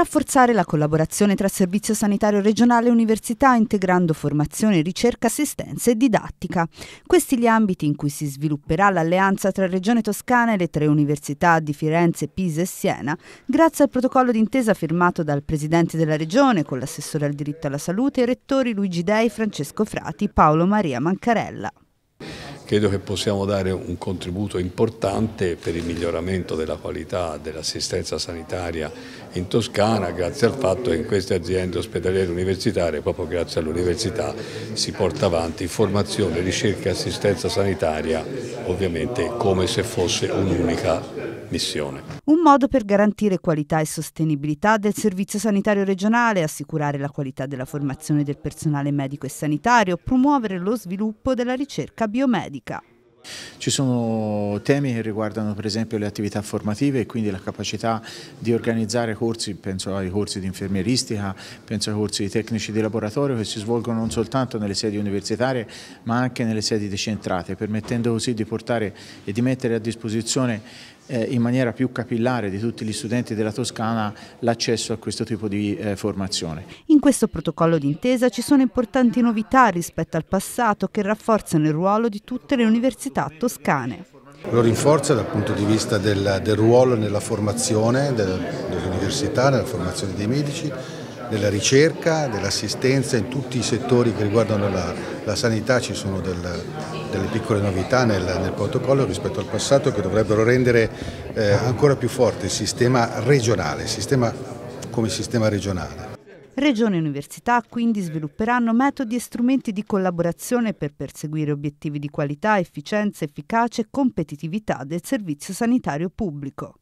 rafforzare la collaborazione tra Servizio Sanitario Regionale e Università integrando formazione, ricerca, assistenza e didattica. Questi gli ambiti in cui si svilupperà l'alleanza tra Regione Toscana e le tre università di Firenze, Pisa e Siena, grazie al protocollo d'intesa firmato dal Presidente della Regione con l'assessore al diritto alla salute e rettori Luigi Dei, Francesco Frati, Paolo Maria Mancarella credo che possiamo dare un contributo importante per il miglioramento della qualità dell'assistenza sanitaria in Toscana grazie al fatto che in queste aziende ospedaliere universitarie, proprio grazie all'università, si porta avanti formazione, ricerca e assistenza sanitaria ovviamente come se fosse un'unica missione. Un modo per garantire qualità e sostenibilità del servizio sanitario regionale, assicurare la qualità della formazione del personale medico e sanitario, promuovere lo sviluppo della ricerca biomedica civica. Ci sono temi che riguardano per esempio le attività formative e quindi la capacità di organizzare corsi, penso ai corsi di infermieristica, penso ai corsi tecnici di laboratorio che si svolgono non soltanto nelle sedi universitarie ma anche nelle sedi decentrate, permettendo così di portare e di mettere a disposizione eh, in maniera più capillare di tutti gli studenti della Toscana l'accesso a questo tipo di eh, formazione. In questo protocollo d'intesa ci sono importanti novità rispetto al passato che rafforzano il ruolo di tutte le università toscane. Lo rinforza dal punto di vista del, del ruolo nella formazione dell'università, nella formazione dei medici della ricerca, dell'assistenza, in tutti i settori che riguardano la, la sanità ci sono del, delle piccole novità nel, nel, protocollo rispetto al passato che dovrebbero rendere eh, ancora più forte il sistema regionale, il sistema come sistema regionale. Regione e università quindi svilupperanno metodi e strumenti di collaborazione per perseguire obiettivi di qualità, efficienza, efficacia e competitività del servizio sanitario pubblico.